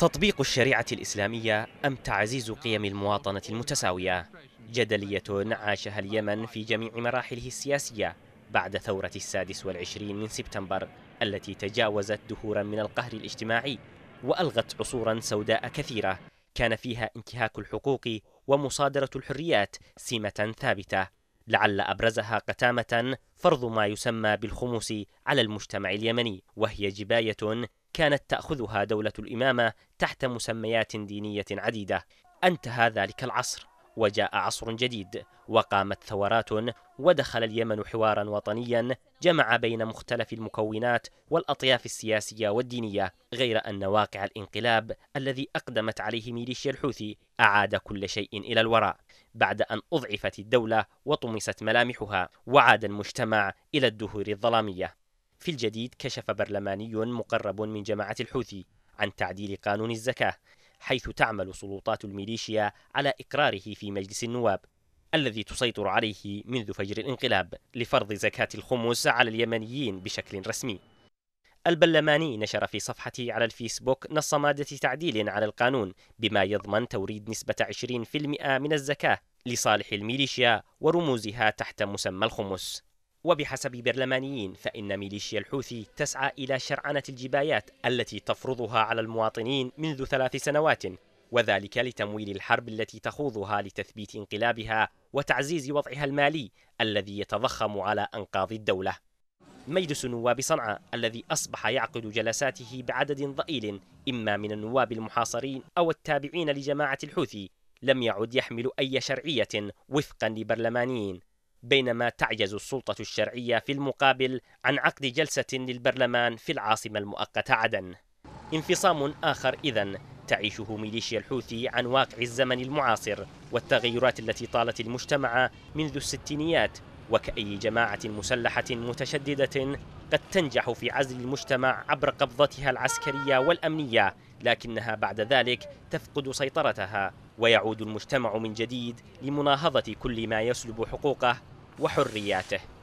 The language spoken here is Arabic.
تطبيق الشريعة الإسلامية أم تعزيز قيم المواطنة المتساوية جدلية عاشها اليمن في جميع مراحله السياسية بعد ثورة السادس والعشرين من سبتمبر التي تجاوزت دهورا من القهر الاجتماعي وألغت عصورا سوداء كثيرة كان فيها انتهاك الحقوق ومصادرة الحريات سمة ثابتة لعل أبرزها قتامة فرض ما يسمى بالخمس على المجتمع اليمني وهي جباية كانت تأخذها دولة الإمامة تحت مسميات دينية عديدة انتهى ذلك العصر وجاء عصر جديد وقامت ثورات ودخل اليمن حوارا وطنيا جمع بين مختلف المكونات والاطياف السياسيه والدينيه غير ان واقع الانقلاب الذي اقدمت عليه ميليشيا الحوثي اعاد كل شيء الى الوراء بعد ان اضعفت الدوله وطمست ملامحها وعاد المجتمع الى الدهور الظلاميه في الجديد كشف برلماني مقرب من جماعة الحوثي عن تعديل قانون الزكاة حيث تعمل سلطات الميليشيا على إقراره في مجلس النواب الذي تسيطر عليه منذ فجر الانقلاب لفرض زكاة الخمس على اليمنيين بشكل رسمي البرلماني نشر في صفحته على الفيسبوك نص مادة تعديل على القانون بما يضمن توريد نسبة 20% من الزكاة لصالح الميليشيا ورموزها تحت مسمى الخمس وبحسب برلمانيين فإن ميليشيا الحوثي تسعى إلى شرعنة الجبايات التي تفرضها على المواطنين منذ ثلاث سنوات وذلك لتمويل الحرب التي تخوضها لتثبيت انقلابها وتعزيز وضعها المالي الذي يتضخم على أنقاض الدولة مجلس نواب صنعاء الذي أصبح يعقد جلساته بعدد ضئيل إما من النواب المحاصرين أو التابعين لجماعة الحوثي لم يعد يحمل أي شرعية وفقا لبرلمانيين بينما تعجز السلطة الشرعية في المقابل عن عقد جلسة للبرلمان في العاصمة المؤقتة عدن. انفصام آخر إذا تعيشه ميليشيا الحوثي عن واقع الزمن المعاصر والتغيرات التي طالت المجتمع منذ الستينيات وكأي جماعة مسلحة متشددة قد تنجح في عزل المجتمع عبر قبضتها العسكرية والأمنية لكنها بعد ذلك تفقد سيطرتها ويعود المجتمع من جديد لمناهضة كل ما يسلب حقوقه وحرياته